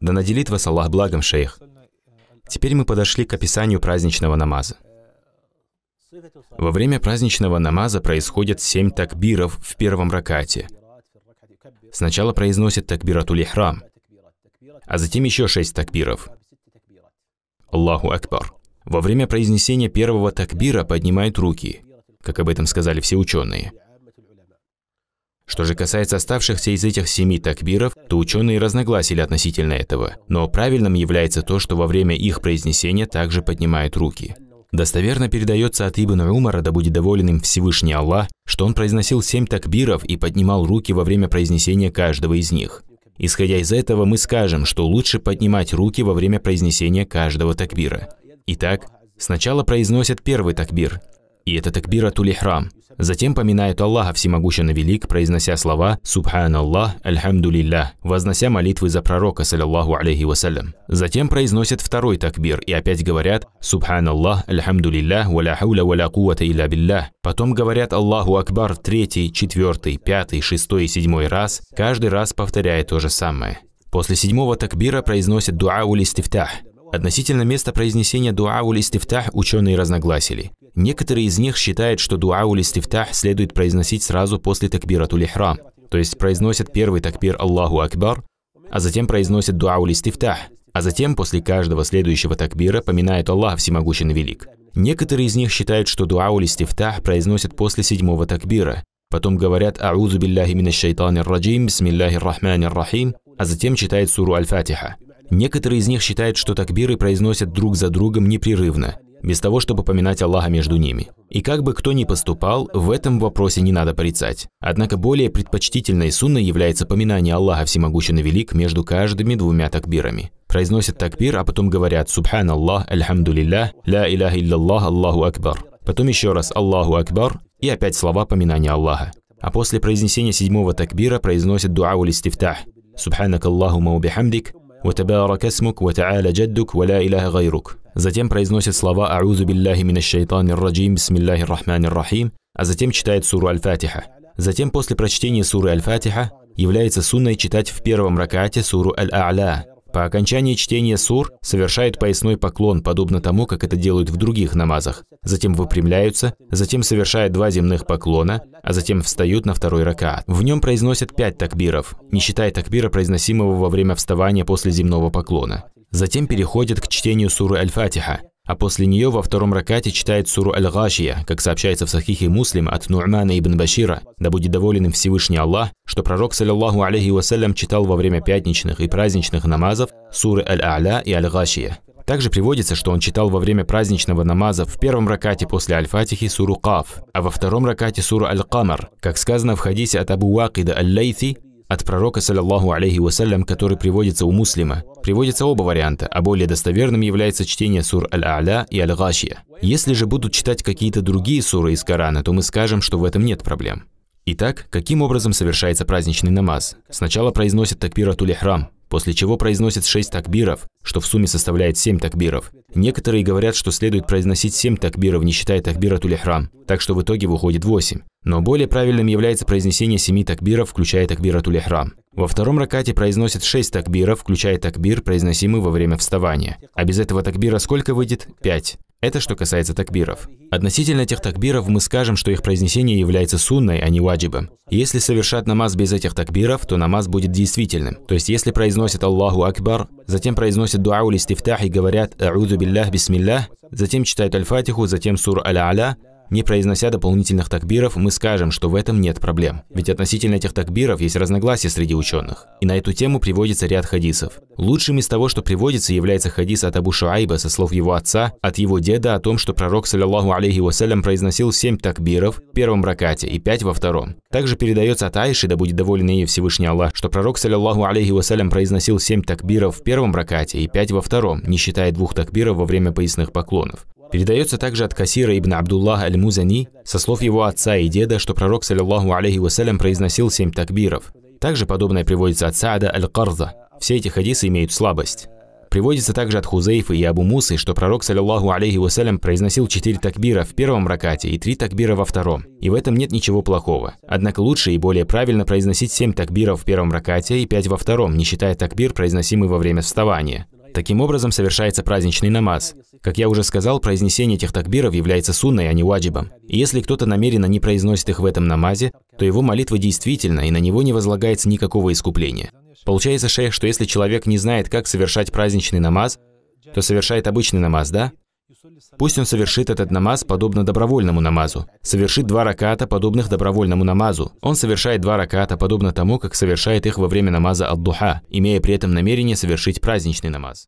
Да наделит вас Аллах благом, шейх. Теперь мы подошли к описанию праздничного намаза. Во время праздничного намаза происходят семь такбиров в первом ракате. Сначала произносит такбиратуль ихрам, а затем еще шесть такбиров. Аллаху Акбар. Во время произнесения первого такбира поднимают руки, как об этом сказали все ученые. Что же касается оставшихся из этих семи такбиров, то ученые разногласили относительно этого. Но правильным является то, что во время их произнесения также поднимают руки. Достоверно передается от Ибн Умара, да будет доволен им Всевышний Аллах, что он произносил семь такбиров и поднимал руки во время произнесения каждого из них. Исходя из этого, мы скажем, что лучше поднимать руки во время произнесения каждого такбира. Итак, сначала произносят первый такбир, и это такбиратуль ихрам. Затем поминают Аллаха Всемогущен Велик, произнося слова Субхан Аллах, Альхамдулиллах», вознося молитвы за пророка, саллиллаху алейхи вассалям. Затем произносят второй такбир и опять говорят Субхан Аллах, Альхамдулиллах, валя хауля валя кувата илля биллях». Потом говорят «Аллаху Акбар» третий, четвертый, пятый, шестой и седьмой раз, каждый раз повторяя то же самое. После седьмого такбира произносят дуа уль истифтах. Относительно места произнесения дуа уль истифтах ученые разногласили. Некоторые из них считают, что дуауль истифтах следует произносить сразу после такбирату лихрам, то есть произносят первый такбир Аллаху Акбар, а затем произносят дуауль истифтах, а затем после каждого следующего такбира поминают Аллах Всемогущен и Велик. Некоторые из них считают, что дуауль истифтах произносят после седьмого такбира, потом говорят «Аузу билляхи минаш шайтанир раджим, бисмиллахи рахманир рахим», а затем читают суру Аль-Фатиха. Некоторые из них считают, что такбиры произносят друг за другом непрерывно, без того, чтобы поминать Аллаха между ними. И как бы кто ни поступал, в этом вопросе не надо порицать. Однако более предпочтительной сунной является поминание Аллаха Всемогущен и Велик между каждыми двумя такбирами. Произносят такбир, а потом говорят «Субхан Аллах, альхамду лиллях, ля илляха илляллах, Аллаху Акбар». Потом еще раз «Аллаху Акбар» и опять слова поминания Аллаха. А после произнесения седьмого такбира произносят дуа улистифтах. Субханак Аллаху убихамдик, «Ватабарак اسمك وتعالى جدك ولا إله غيرك». Затем произносит слова «Аузу билляхи мин шайтани раджим, бисмиллахи рахмани рахим», а затем читает суру Аль-Фатиха. Затем после прочтения суры Аль-Фатиха является сунной читать в первом ракате суру Аль-А'ля, по окончании чтения сур совершают поясной поклон, подобно тому, как это делают в других намазах. Затем выпрямляются, затем совершают два земных поклона, а затем встают на второй ракаат. В нем произносят пять такбиров, не считая такбира, произносимого во время вставания после земного поклона. Затем переходят к чтению суры Аль-Фатиха, а после нее во втором ракате читает суру Аль-Гашия, как сообщается в Сахихе Муслим от Ну'мана ибн Башира, да будет доволен им Всевышний Аллах, что пророк, саллиллаху алейхи вассалям, читал во время пятничных и праздничных намазов суры Аль-А'ля и Аль-Гашия. Также приводится, что он читал во время праздничного намаза в первом ракате после Аль-Фатихи суру Каф, а во втором ракате суру Аль-Камар, как сказано в хадисе от Абу Вакида Аль-Лейти, от пророка, саллиллаху алейхи вассалям, который приводится у муслима, Приводятся оба варианта, а более достоверным является чтение сур Аль-Аля и Аль-Гашия. Если же будут читать какие-то другие суры из Корана, то мы скажем, что в этом нет проблем. Итак, каким образом совершается праздничный намаз? Сначала произносят такбиратуль храм, после чего произносят шесть такбиров, что в сумме составляет семь такбиров. Некоторые говорят, что следует произносить семь такбиров, не считая такбира тулихрам, так что в итоге выходит восемь. Но более правильным является произнесение семи такбиров, включая такбира тулихрам. Во втором ракате произносят шесть такбиров, включая такбир, произносимый во время вставания. А без этого такбира сколько выйдет? Пять. Это что касается такбиров. Относительно этих такбиров мы скажем, что их произнесение является сунной, а не ваджибом. Если совершать намаз без этих такбиров, то намаз будет действительным. То есть, если произносят Аллаху Акбар, затем произносят дуау листифтах и говорят «А'уду биллях бисмиллях», затем читают Аль-Фатиху, затем сур Аля-Аля, не произнося дополнительных такбиров, мы скажем, что в этом нет проблем. Ведь относительно этих такбиров есть разногласия среди ученых. И на эту тему приводится ряд хадисов. Лучшим из того, что приводится, является хадис от Абу Шуайба со слов его отца, от его деда о том, что пророк, саллиллаху алейхи вассалям, произносил семь такбиров в первом ракате и пять во втором. Также передается от Аиши, да будет доволен ей Всевышний Аллах, что пророк, саллиллаху алейхи вассалям, произносил семь такбиров в первом ракате и пять во втором, не считая двух такбиров во время поясных поклонов. Передается также от Касира ибн Абдуллаха аль-Музани, со слов его отца и деда, что пророк, саллиллаху алейхи вассалям, произносил семь такбиров. Также подобное приводится от Саада аль-Карза. Все эти хадисы имеют слабость. Приводится также от Хузейфа и Абу Мусы, что пророк, саллиллаху алейхи вассалям, произносил четыре такбира в первом ракате и три такбира во втором, и в этом нет ничего плохого. Однако лучше и более правильно произносить семь такбиров в первом ракате и пять во втором, не считая такбир, произносимый во время вставания. Таким образом совершается праздничный намаз. Как я уже сказал, произнесение этих такбиров является сунной, а не ваджибом. И если кто-то намеренно не произносит их в этом намазе, то его молитва действительно, и на него не возлагается никакого искупления. Получается, шейх, что если человек не знает, как совершать праздничный намаз, то совершает обычный намаз, да? Пусть он совершит этот намаз подобно добровольному намазу. Совершит два раката, подобных добровольному намазу. Он совершает два раката, подобно тому, как совершает их во время намаза ад-духа, имея при этом намерение совершить праздничный намаз.